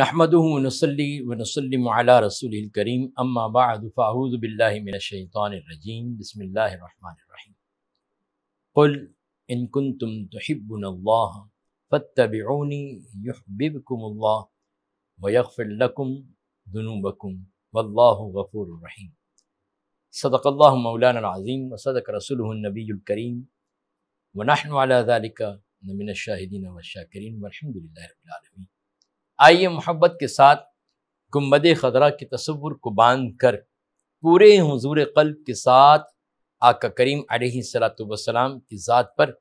نحمده ونصلي ونسلم على رسوله الكريم اما بعد فاعوذ بالله من الشيطان الرجيم بسم الله الرحمن الرحيم قل ان كنتم تحبون الله فاتبعوني يحببكم الله ويغفر لكم ذنوبكم والله غفور رحيم صدق الله مولانا العظيم وصدق رسوله النبي الكريم ونحن على ذلك من الشاهدين والشاكرين والحمد لله رب العالمين आइए मोहब्बत के साथ गुम्बद खदरा के तस्वुर को बांध कर पूरे हजूर कल्ब के साथ आका करीम सलाम की ज़ात पर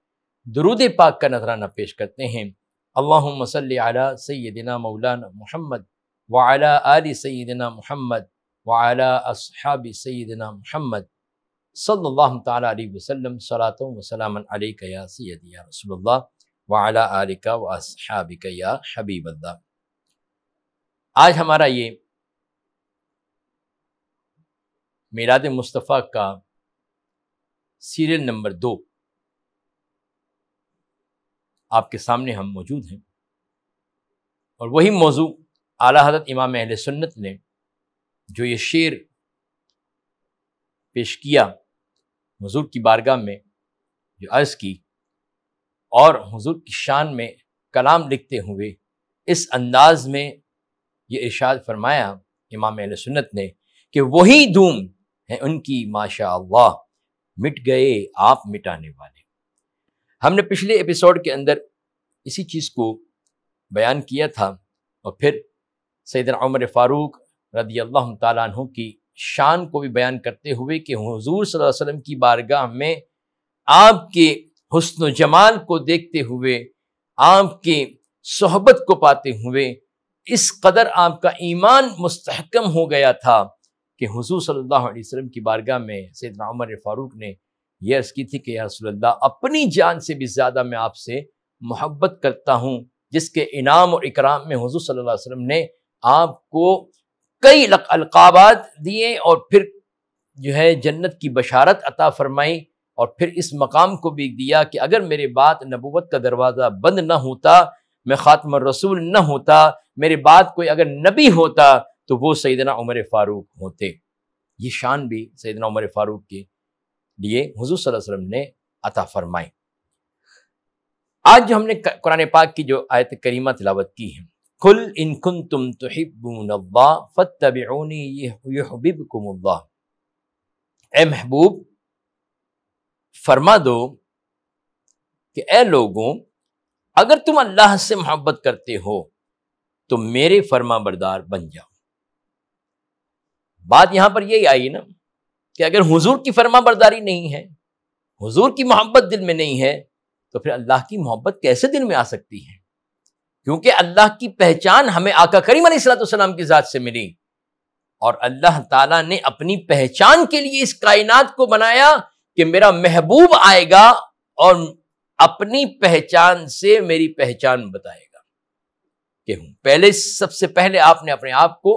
दरुद पाक का नजराना पेश करते हैं अल्लाह आला सैदिना मौलाना मोहम्मद वाला आल सैदिना मोहम्मद वाला असहाब सैदिना मोहम्मद सल्लल्लाहु अलैहि वसल्लम सलातो वसलाम अलैका या या रसूलुल्लाह वाला आलिका व असहाबिका या हबीबल्लाह आज हमारा ये मीराद मुस्तफ़ा का सीरियल नंबर दो आपके सामने हम मौजूद हैं और वही मौजू आला हजरत इमाम अहल सुन्नत ने जो ये शेर पेश किया हजूर की बारगाह में जो अर्ज़ की और हजूर की शान में कलाम लिखते हुए इस अंदाज़ में ये इर्शाद फरमाया इमाम सुन्नत ने कि वही धूम है उनकी माशा मिट गए आप मिटाने वाले हमने पिछले एपिसोड के अंदर इसी चीज़ को बयान किया था और फिर सैदन उमर फ़ारूक रदी अल्लाह तु की शान को भी बयान करते हुए कि हजूर वसल्लम की बारगाह में आपके हसन जमाल को देखते हुए आपके सोहबत को पाते हुए इस कदर आपका ईमान मस्तकम हो गया था कि हजू सल्ला अलैहि की बारगाह में सैद उमर फ़ारूक ने यह अर्ज़ की थी कि रसोल्ला अपनी जान से भी ज़्यादा मैं आपसे मोहब्बत करता हूँ जिसके इनाम और इकराम में हजू सल्ला अलैहि ने आपको कई अलकाबात दिए और फिर जो है जन्नत की बशारत अता फरमाई और फिर इस मकाम को भी दिया कि अगर मेरे बात नबूत का दरवाज़ा बंद ना होता मैं ख़ात्म रसूल न होता मेरे बाद कोई अगर नबी होता तो वो सैदना उमर फ़ारूक होते ये शान भी सैदना उमर फ़ारूक के लिए हजू वसल्लम ने अता फरमाई आज जो हमने कुरान पाक की जो आयत करीमा तिलावत की है इन खुन तुम तो ए महबूब फरमा दो कि ए लोगों अगर तुम अल्लाह से मोहब्बत करते हो तो मेरे फर्मा बरदार बन जाओ बात यहां पर यही आई ना कि अगर हुजूर की फर्मा बरदारी नहीं है हुजूर की मोहब्बत दिल में नहीं है तो फिर अल्लाह की मोहब्बत कैसे दिल में आ सकती है क्योंकि अल्लाह की पहचान हमें आका करीम सलाम की ज़ात से मिली और अल्लाह ताला ने अपनी पहचान के लिए इस कायनात को बनाया कि मेरा महबूब आएगा और अपनी पहचान से मेरी पहचान बताएगा कि हूं पहले सबसे पहले आपने अपने आप को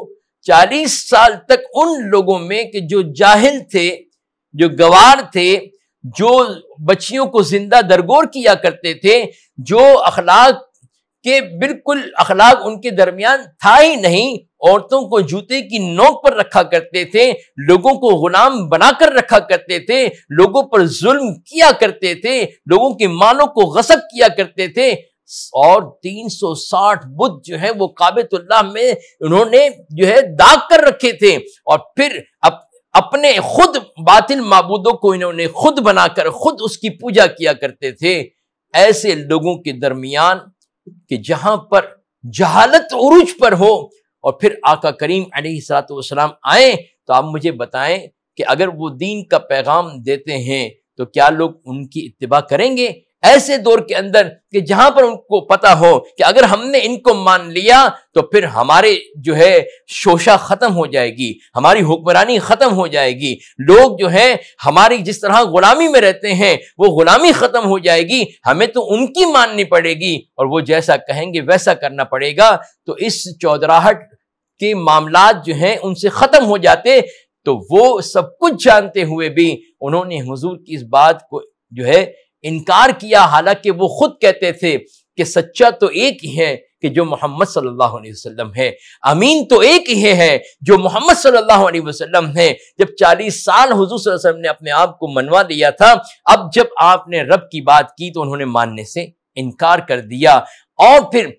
चालीस साल तक उन लोगों में कि जो जाहिल थे जो गवार थे जो बच्चियों को जिंदा दरगोर किया करते थे जो अखलाक के बिल्कुल अखलाक उनके दरमियान था ही नहीं औरतों को जूते की नोक पर रखा करते थे लोगों को गुलाम बनाकर रखा करते थे लोगों पर जुल्म किया करते थे लोगों के मालों को गसब किया करते थे और 360 बुद्ध जो है वो काबेतुल्लाह में उन्होंने जो है दाग कर रखे थे और फिर अब अपने खुद बातिल मबूदों को इन्होंने खुद बनाकर खुद उसकी पूजा किया करते थे ऐसे लोगों के दरमियान कि जहां पर जहालत उरुज पर हो और फिर आका करीम सलाम आए तो आप मुझे बताएं कि अगर वो दीन का पैगाम देते हैं तो क्या लोग उनकी इतबा करेंगे ऐसे दौर के अंदर कि जहां पर उनको पता हो कि अगर हमने इनको मान लिया तो फिर हमारे जो है शोशा खत्म हो जाएगी हमारी हुक्मरानी खत्म हो जाएगी लोग जो है हमारी जिस तरह गुलामी में रहते हैं वो गुलामी खत्म हो जाएगी हमें तो उनकी माननी पड़ेगी और वो जैसा कहेंगे वैसा करना पड़ेगा तो इस चौधराहट के मामला जो हैं उनसे ख़त्म हो जाते तो वो सब कुछ जानते हुए भी उन्होंने हुजूर की इस बात को जो है इनकार किया हालांकि वो खुद कहते थे कि सच्चा तो एक ही है कि जो मोहम्मद सल्लल्लाहु अलैहि वसल्लम है अमीन तो एक ही है जो मोहम्मद सल्लल्लाहु अलैहि वसल्लम है जब 40 साल हुजूर सल्लल्लाहु अलैहि वसल्लम ने अपने आप को मनवा लिया था अब जब आपने रब की बात की तो उन्होंने मानने से इनकार कर दिया और फिर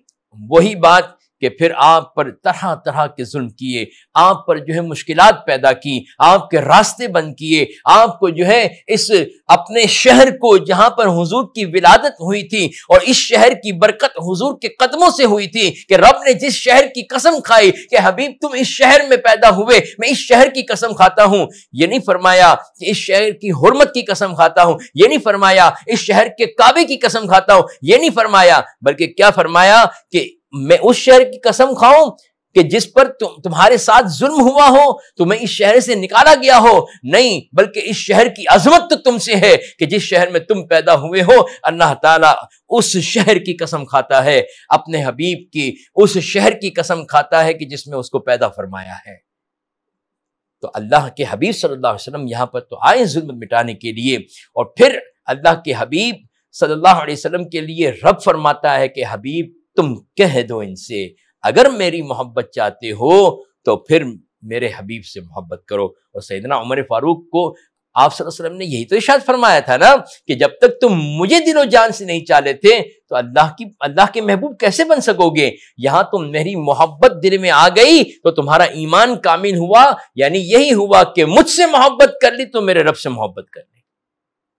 वही बात कि फिर आप पर तरह तरह के जुल्म किए आप पर जो है मुश्किल पैदा की आपके रास्ते बंद किए आपको जो है इस अपने शहर को जहां पर हुजूर की विलादत हुई थी और इस शहर की बरकत हुजूर के कदमों से हुई थी कि रब ने जिस शहर की कसम खाई कि हबीब तुम इस शहर में पैदा हुए मैं इस शहर की कसम खाता हूँ ये नहीं फरमाया कि इस शहर की हरमत की कसम खाता हूँ ये नहीं फरमाया इस शहर के काबे की कसम खाता हूँ ये नहीं फरमाया बल्कि क्या फरमाया कि मैं उस शहर की कसम खाऊं कि जिस पर तुम तुम्हारे साथ जुल्म हुआ हो तुम्हें तो इस शहर से निकाला गया हो नहीं बल्कि इस शहर की अजमत तो तुमसे है कि जिस शहर में तुम पैदा हुए हो अल्लाह ताला उस शहर की कसम खाता है अपने हबीब की उस शहर की कसम खाता है कि जिसमें उसको पैदा फरमाया है तो अल्लाह के हबीब सल्लल्लाहु अलैहि वसल्लम यहाँ पर तो आए जुल्म मिटाने के लिए और फिर अल्लाह के हबीब सल्लल्लाहु अलैहि वसल्लम के लिए रब फरमाता है कि हबीब तुम कह दो इनसे अगर मेरी मोहब्बत चाहते हो तो फिर मेरे हबीब से मोहब्बत करो और सैदना उमर फारूक को आप वसल्लम ने यही तो इशाद फरमाया था ना कि जब तक तुम मुझे दिलो जान से नहीं चाले थे तो अल्लाह की अल्लाह के महबूब कैसे बन सकोगे यहां तुम मेरी मोहब्बत दिल में आ गई तो तुम्हारा ईमान कामिल हुआ यानी यही हुआ कि मुझसे मोहब्बत कर ली तो मेरे रब से मोहब्बत कर ली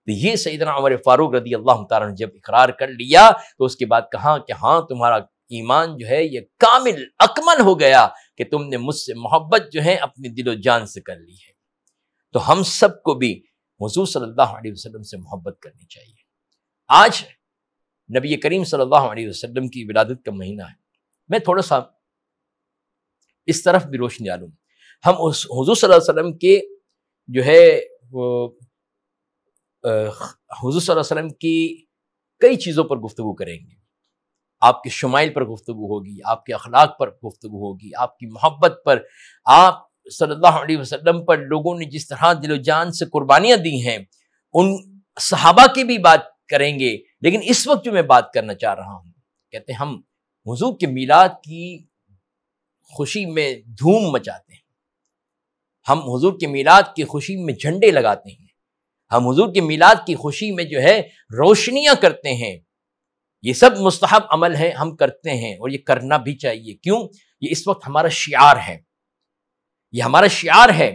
तो ये सईदना उमर फारूक रदी अल्लाह ने जब इकरार कर लिया तो उसके बाद कहा कि हाँ तुम्हारा ईमान जो है ये कामिल अकमल हो गया कि तुमने मुझसे मोहब्बत जो है अपनी दिलो जान से कर ली है तो हम सबको भी हजू सल्ला वसलम से मोहब्बत करनी चाहिए आज नबी करीम सल्लल्लाहु अलैहि वसल्लम की विलादत का महीना है मैं थोड़ा सा इस तरफ भी रोशनी डालूँ हम उस हजू वसल्लम के जो है वो हजूर वसम की कई चीज़ों पर गुफ्तु करेंगे आपके शुमाइल पर गुफ्तु होगी आपके अखलाक पर गुफ्तु होगी आपकी मोहब्बत पर आप सल्लल्लाहु अलैहि वसल्लम पर लोगों ने जिस तरह दिलो जान से कुर्बानियाँ दी हैं उन सहाबा की भी बात करेंगे लेकिन इस वक्त जो मैं बात करना चाह रहा हूँ कहते हैं हम हजूर के मीलाद की खुशी में धूम मचाते हैं हम हजूर के मीलाद की खुशी में झंडे लगाते हैं हम हजूर के मिलाद की खुशी में जो है रोशनियां करते हैं ये सब मुस्तहब अमल है हम करते हैं और ये करना भी चाहिए क्यों ये इस वक्त हमारा शियार है ये हमारा शियार है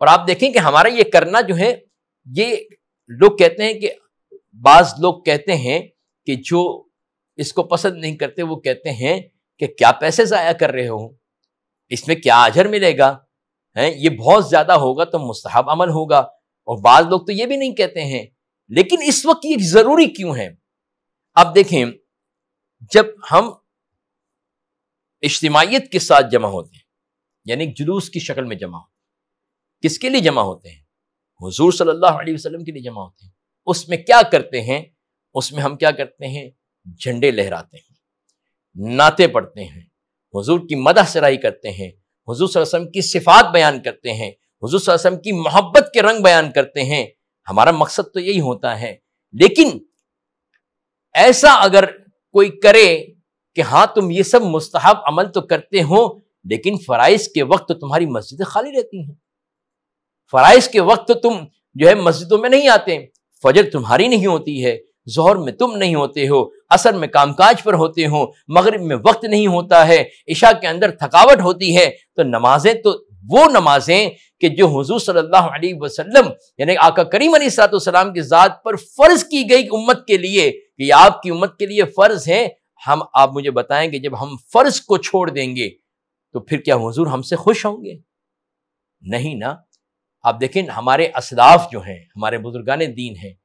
और आप देखें कि हमारा ये करना जो है ये लोग कहते हैं कि बाज लोग कहते हैं कि जो इसको पसंद नहीं करते वो कहते हैं कि क्या पैसे ज़ाया कर रहे हो इसमें क्या आजर मिलेगा हैं ये बहुत ज़्यादा होगा तो मुस्तहब अमल होगा और बाज लोग तो ये भी नहीं कहते हैं लेकिन इस वक्त ये जरूरी क्यों है अब देखें जब हम इज्तमाहीत के साथ जमा होते हैं यानी जुलूस की शक्ल में जमा होते हैं किसके लिए जमा होते हैं हुजूर सल्लल्लाहु अलैहि वसल्लम के लिए जमा होते हैं उसमें क्या करते हैं उसमें हम क्या करते हैं झंडे लहराते हैं नाते पढ़ते हैं हुजूर की मदह सराही करते हैं हुजूर वसल्लम की सिफात बयान करते हैं हजूर वसम की मोहब्बत के रंग बयान करते हैं हमारा मकसद तो यही होता है लेकिन ऐसा अगर कोई करे कि हाँ तुम ये सब मुस्तहब अमल तो करते हो लेकिन फ़राइज के वक्त तो तुम्हारी मस्जिदें खाली रहती हैं फ़राइज के वक्त तो तुम जो है मस्जिदों में नहीं आते फजर तुम्हारी नहीं होती है जहर में तुम नहीं होते हो असर में कामकाज पर होते हो मगरब में वक्त नहीं होता है इशा के अंदर थकावट होती है तो नमाजें तो वो नमाजें कि जो हजूर सल्ला वसलम यानी आका करीम सलाम की ज़ात पर फ़र्ज़ की गई उम्मत के लिए कि आपकी उम्मत के लिए फ़र्ज़ है हम आप मुझे बताएंगे जब हम फ़र्ज़ को छोड़ देंगे तो फिर क्या हजूर हमसे खुश होंगे नहीं ना आप देखें हमारे असलाफ जो हैं हमारे बुजुर्गान दीन हैं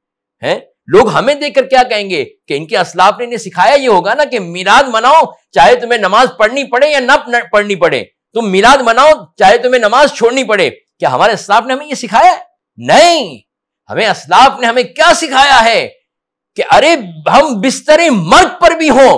हैं लोग हमें देखकर क्या कहेंगे कि इनके असलाफ ने इन्हें सिखाया ये होगा ना कि मीराद मनाओ चाहे तुम्हें नमाज पढ़नी पड़े या ना पढ़नी पड़े तुम मीराद मनाओ चाहे तुम्हें नमाज छोड़नी पड़े क्या हमारे असलाफ ने हमें यह सिखाया नहीं हमें असलाफ ने हमें क्या सिखाया है कि अरे हम बिस्तरे मर्द पर भी हों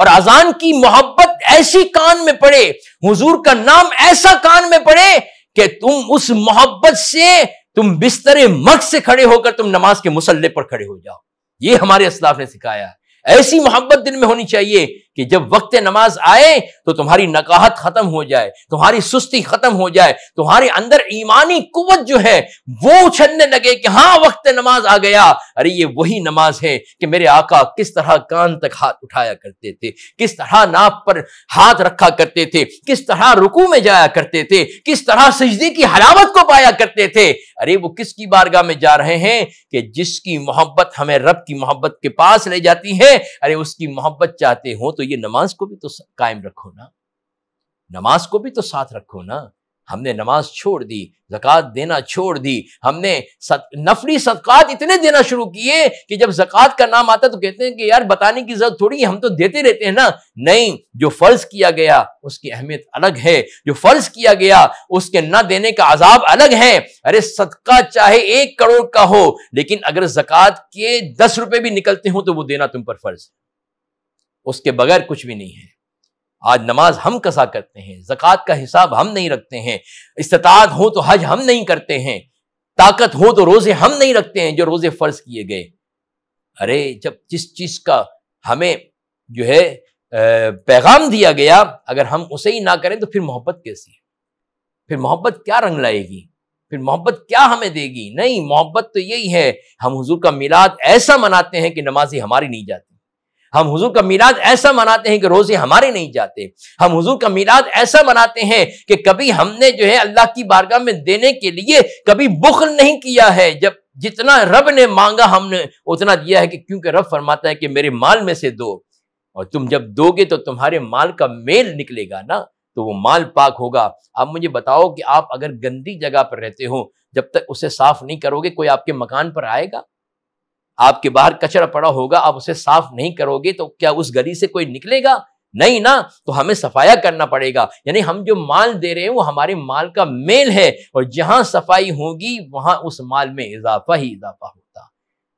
और अजान की मोहब्बत ऐसी कान में पड़े हुजूर का नाम ऐसा कान में पड़े कि तुम उस मोहब्बत से तुम बिस्तरे मर्द से खड़े होकर तुम नमाज के मुसल्ले पर खड़े हो जाओ ये हमारे असलाफ ने सिखाया ऐसी मोहब्बत दिन में होनी चाहिए कि जब वक्त नमाज आए तो तुम्हारी नकाहत खत्म हो जाए तुम्हारी सुस्ती खत्म हो जाए तुम्हारे अंदर ईमानी कुवत जो है वो उछलने लगे कि हाँ वक्त नमाज आ गया अरे ये वही नमाज है कि मेरे आका किस तरह कान तक हाथ उठाया करते थे किस तरह नाप पर हाथ रखा करते थे किस तरह रुकू में जाया करते थे किस तरह सजदे की हलावत को पाया करते थे अरे वो किसकी बारगाह में जा रहे हैं कि जिसकी मोहब्बत हमें रब की मोहब्बत के पास ले जाती है अरे उसकी मोहब्बत चाहते हो तो तो ये नमाज को भी तो कायम रखो ना नमाज को भी तो साथ रखो ना हमने नमाज छोड़ दी जक़ात देना छोड़ दी हमने सद, नफरी सदक़ात इतने देना शुरू किए कि जब जक़ात का नाम आता तो कहते हैं कि यार बताने की जरूरत थोड़ी हम तो देते रहते हैं ना नहीं जो फ़र्ज़ किया गया उसकी अहमियत अलग है जो फ़र्ज़ किया गया उसके ना देने का अजाब अलग है अरे सदका चाहे एक करोड़ का हो लेकिन अगर जक़ात के दस रुपये भी निकलते हो तो वो देना तुम पर फ़र्ज़ है उसके बगैर कुछ भी नहीं है आज नमाज हम कसा करते हैं जक़ात का हिसाब हम नहीं रखते हैं इस्तात हो तो हज हम नहीं करते हैं ताकत हो तो रोज़े हम नहीं रखते हैं जो रोज़े फ़र्ज किए गए अरे जब जिस चीज़ का हमें जो है पैगाम दिया गया अगर हम उसे ही ना करें तो फिर मोहब्बत कैसी है फिर मोहब्बत क्या रंग लाएगी फिर मोहब्बत क्या हमें देगी नहीं मोहब्बत तो यही है हम हुजूर का मिलाद ऐसा मनाते हैं कि नमाजी हमारी नहीं जाती हम हुजूर का मीलाद ऐसा मनाते हैं कि रोजे हमारे नहीं जाते हम हुजूर का मीलाद ऐसा मनाते हैं कि कभी हमने जो है अल्लाह की बारगाह में देने के लिए कभी बुखल नहीं किया है जब जितना रब ने मांगा हमने उतना दिया है कि क्योंकि रब फरमाता है कि मेरे माल में से दो और तुम जब दोगे तो तुम्हारे माल का मेल निकलेगा ना तो वो माल पाक होगा आप मुझे बताओ कि आप अगर गंदी जगह पर रहते हो जब तक उसे साफ नहीं करोगे कोई आपके मकान पर आएगा आपके बाहर कचरा पड़ा होगा आप उसे साफ नहीं करोगे तो क्या उस गली से कोई निकलेगा नहीं ना तो हमें सफाया करना पड़ेगा यानी हम जो माल दे रहे हैं वो हमारे माल का मेल है और जहां सफाई होगी वहां उस माल में इजाफा ही इजाफा होगा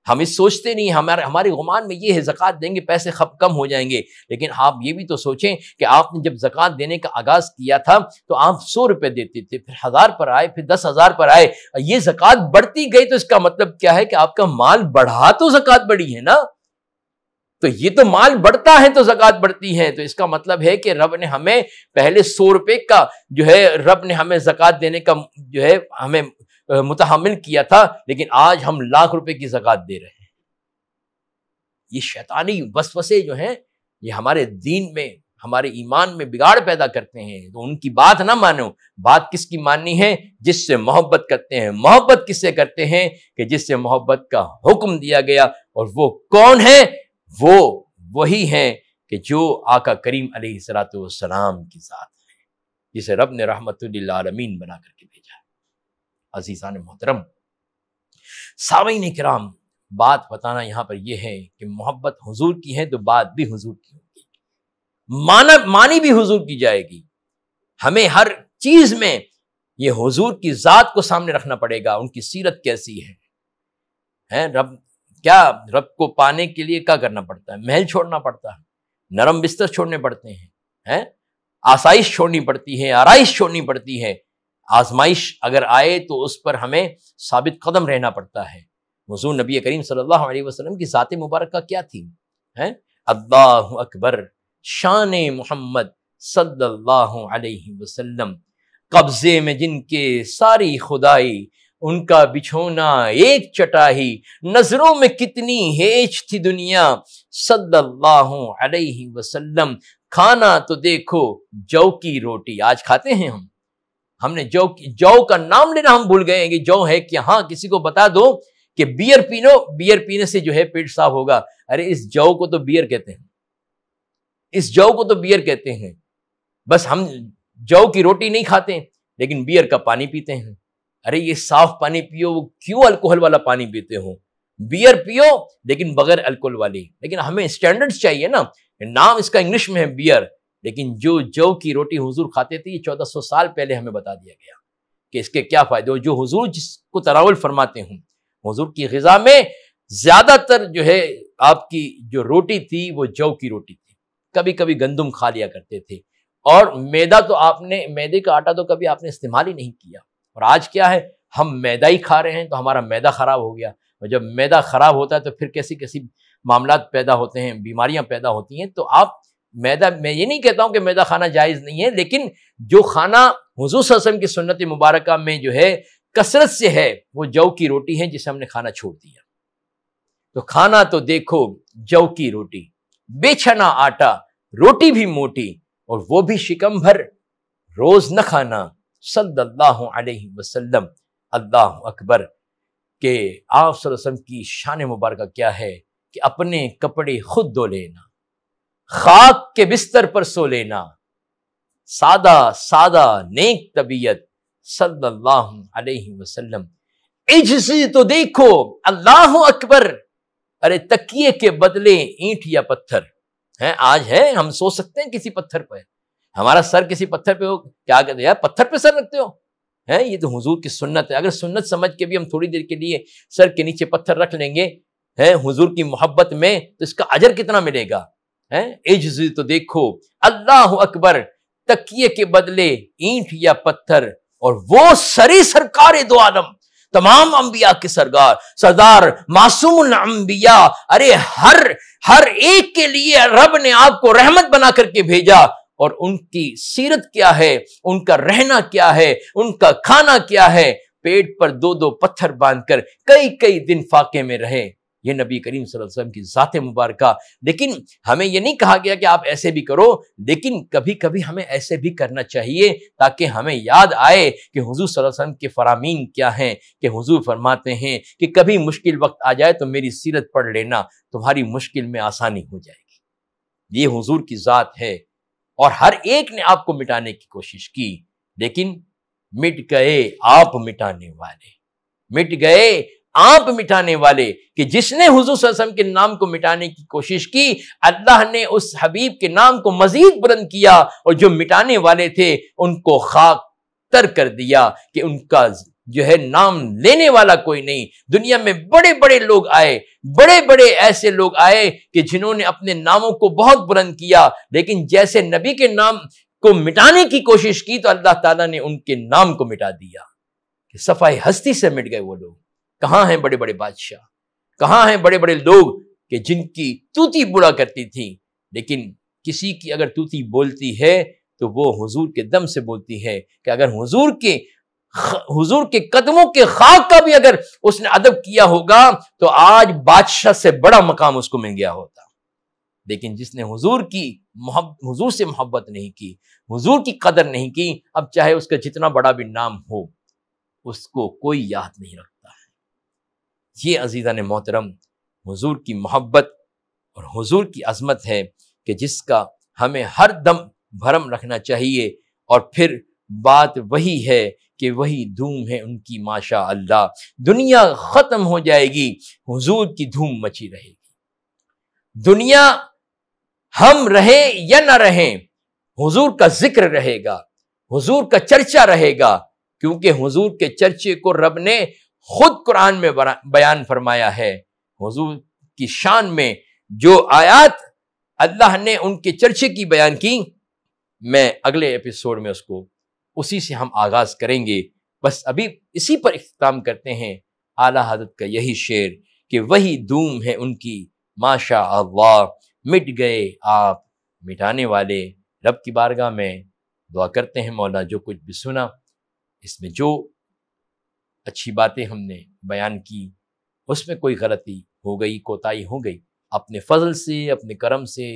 हम इस सोचते नहीं हमारे हमारे गुमान में ये है ज़क़़त देंगे पैसे खप कम हो जाएंगे लेकिन आप ये भी तो सोचें कि आपने जब ज़क़़त देने का आगाज़ किया था तो आप सौ रुपये देते थे फिर हज़ार पर आए फिर दस हज़ार पर आए ये जक़ात बढ़ती गई तो इसका मतलब क्या है कि आपका माल बढ़ा तो जक़ात बढ़ी है ना तो ये तो माल बढ़ता है तो जक़ात बढ़ती है तो इसका मतलब है कि रब ने हमें पहले सौ रुपये का जो है रब ने हमें जक़ात देने का जो है हमें मुतहमल किया था लेकिन आज हम लाख रुपए की जक़ात दे रहे हैं ये शैतानी वसवसे जो हैं ये हमारे दीन में हमारे ईमान में बिगाड़ पैदा करते हैं तो उनकी बात ना मानो बात किसकी माननी है जिससे मोहब्बत करते हैं मोहब्बत किससे करते हैं कि जिससे मोहब्बत का हुक्म दिया गया और वो कौन है वो वही है कि जो आका करीम सलाम की साथ है जिसे रब ने रहमत आलमीन बना करके भेजा है अजीज़ा ने मोहतरम सामीन कराम बात बताना यहाँ पर यह है कि मोहब्बत हुजूर की है तो बात भी हुजूर की होगी माना मानी भी हुजूर की जाएगी हमें हर चीज़ में ये हुजूर की ज़ात को सामने रखना पड़ेगा उनकी सीरत कैसी है हैं रब क्या रब को पाने के लिए क्या करना पड़ता है महल छोड़ना पड़ता है नरम बिस्तर छोड़ने पड़ते हैं हैं आसाइश छोड़नी पड़ती है आरइश छोड़नी पड़ती है आजमाइश अगर आए तो उस पर हमें साबित कदम रहना पड़ता है मजू नबी करीम सल्लल्लाहु अलैहि वसल्लम की ज़ात मुबारक का क्या थी हैं अल्लाह अकबर शान मोहम्मद सल्लल्लाहु अलैहि वसल्लम कब्ज़े में जिनके सारी खुदाई उनका बिछोना एक चटाही नजरों में कितनी हेज थी दुनिया सल्लल्लाहु अलैहि वसल्लम खाना तो देखो जौ की रोटी आज खाते हैं हम हमने जौ जौ का नाम लेना हम भूल गए कि जौ है कि हाँ किसी को बता दो कि बियर पीनो बियर पीने से जो है पेट साफ होगा अरे इस जौ को तो बियर कहते हैं इस जौ को तो बियर कहते हैं बस हम जौ की रोटी नहीं खाते लेकिन बियर का पानी पीते हैं अरे ये साफ पानी पियो वो क्यों अल्कोहल वाला पानी पीते हो बियर पियो लेकिन बगैर अल्कोहल वाली लेकिन हमें स्टैंडर्ड्स चाहिए ना नाम इसका इंग्लिश में है बियर लेकिन जो जौ की रोटी हुजूर खाते थे ये चौदह सौ साल पहले हमें बता दिया गया कि इसके क्या फ़ायदे हो जो हुजूर जिसको तरावल फरमाते हूँ हुजूर की गज़ा में ज़्यादातर जो है आपकी जो रोटी थी वो जौ की रोटी थी कभी कभी गंदम खा लिया करते थे और मैदा तो आपने मैदे का आटा तो कभी आपने इस्तेमाल ही नहीं किया और आज क्या है हम मैदा ही खा रहे हैं तो हमारा मैदा ख़राब हो गया और जब मैदा ख़राब होता है तो फिर कैसी कैसी मामला पैदा होते हैं बीमारियां पैदा होती हैं तो आप मैदा मैं ये नहीं कहता हूँ कि मैदा खाना जायज़ नहीं है लेकिन जो खाना हजूस असम की सुन्नत मुबारक में जो है कसरत से है वो जौ की रोटी है जिसे हमने खाना छोड़ दिया तो खाना तो देखो जौ की रोटी बेछना आटा रोटी भी मोटी और वो भी शिकम भर रोज न खाना सल्लल्लाहु अलैहि वसल्लम अल्लाह अकबर के आप की शान मुबारक क्या है कि अपने कपड़े खुद धो लेना खाक के बिस्तर पर सो लेना सादा सादा नेक तबीयत सल्लल्लाहु अलैहि वसल्लम इजसी तो देखो अल्लाह अकबर अरे तकिए के बदले ईंट या पत्थर है आज है हम सो सकते हैं किसी पत्थर पर हमारा सर किसी पत्थर पे हो क्या कहते हैं यार पत्थर पे सर रखते हो हैं ये तो हुजूर की सुन्नत है अगर सुन्नत समझ के भी हम थोड़ी देर के लिए सर के नीचे पत्थर रख लेंगे है हुजूर की मोहब्बत में तो इसका अजर कितना मिलेगा है तो देखो अल्लाह अकबर तकिए के बदले ईंट या पत्थर और वो सरी सरकार दो आलम तमाम अंबिया के सरकार सरदार मासूम अंबिया अरे हर हर एक के लिए रब ने आपको रहमत बना करके भेजा और उनकी सीरत क्या है उनका रहना क्या है उनका खाना क्या है पेट पर दो दो पत्थर बांधकर कई कई दिन फाके में रहे ये नबी करीम वसल्लम की ज़ात मुबारक लेकिन हमें ये नहीं कहा गया कि आप ऐसे भी करो लेकिन कभी कभी हमें ऐसे भी करना चाहिए ताकि हमें याद आए कि हजूर वसल्लम के फरामीन क्या हैं कि हजूर फरमाते हैं कि कभी मुश्किल वक्त आ जाए तो मेरी सीरत पढ़ लेना तुम्हारी मुश्किल में आसानी हो जाएगी ये हजूर की ज़ात है और हर एक ने आपको मिटाने की कोशिश की लेकिन मिट गए आप मिटाने वाले मिट गए आप मिटाने वाले कि जिसने हुजूर वसम के नाम को मिटाने की कोशिश की अल्लाह ने उस हबीब के नाम को मजीद बुलंद किया और जो मिटाने वाले थे उनको खाक तर कर दिया कि उनका जो है नाम लेने वाला कोई नहीं दुनिया में बड़े बड़े लोग आए बड़े बड़े ऐसे लोग आए कि जिन्होंने अपने नामों को बहुत बुलंद किया लेकिन जैसे नबी के नाम को मिटाने की कोशिश की तो अल्लाह ताला ने उनके नाम को मिटा दिया सफाई हस्ती से मिट गए वो लोग कहाँ हैं बड़े बड़े बादशाह कहां हैं बड़े बड़े लोग कि जिनकी तूती बुरा करती थी लेकिन किसी की अगर तूती बोलती है तो वो हुजूर के दम से बोलती है कि अगर हुजूर के हुजूर के कदमों के खाक का भी अगर उसने अदब किया होगा तो आज बादशाह से बड़ा मकाम उसको मिल गया होता लेकिन जिसने हुजूर की हुजूर से मोहब्बत नहीं की हुजूर की कदर नहीं की अब चाहे उसका जितना बड़ा भी नाम हो उसको कोई याद नहीं रखता ये अजीज़ा ने मोहतरम हुजूर की मोहब्बत और हुजूर की अजमत है कि जिसका हमें हर दम भरम रखना चाहिए और फिर बात वही है कि वही धूम है उनकी माशा अल्लाह दुनिया ख़त्म हो जाएगी हुजूर की धूम मची रहेगी दुनिया हम रहें या ना रहें हुजूर का जिक्र रहेगा हुजूर का चर्चा रहेगा क्योंकि हुजूर के चर्चे को रब ने खुद कुरान में बयान फरमाया है हुजूर की शान में जो आयात अल्लाह ने उनके चर्चे की बयान की मैं अगले एपिसोड में उसको उसी से हम आगाज करेंगे बस अभी इसी पर अख्ताम करते हैं आला हजरत का यही शेर कि वही दूम है उनकी माशा अल्लाह मिट गए आप मिटाने वाले रब की बारगाह में दुआ करते हैं मौला जो कुछ भी सुना इसमें जो अच्छी बातें हमने बयान की उसमें कोई गलती हो गई कोताही हो गई अपने फजल से अपने करम से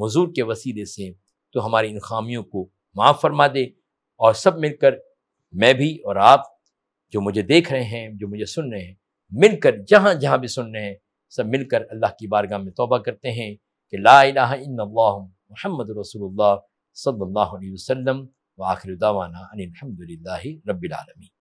मजूर के वसीले से तो हमारी इन खामियों को माफ़ फरमा दे और सब मिलकर मैं भी और आप जो मुझे देख रहे हैं जो मुझे सुन रहे हैं मिलकर जहाँ जहाँ भी सुन रहे हैं सब मिलकर अल्लाह की बारगाह में तोबा करते हैं कि ला महमद रसोल्ला सल्ला वसलम व आखिर दावाना अनिलहमदिल्ला रबीआलमी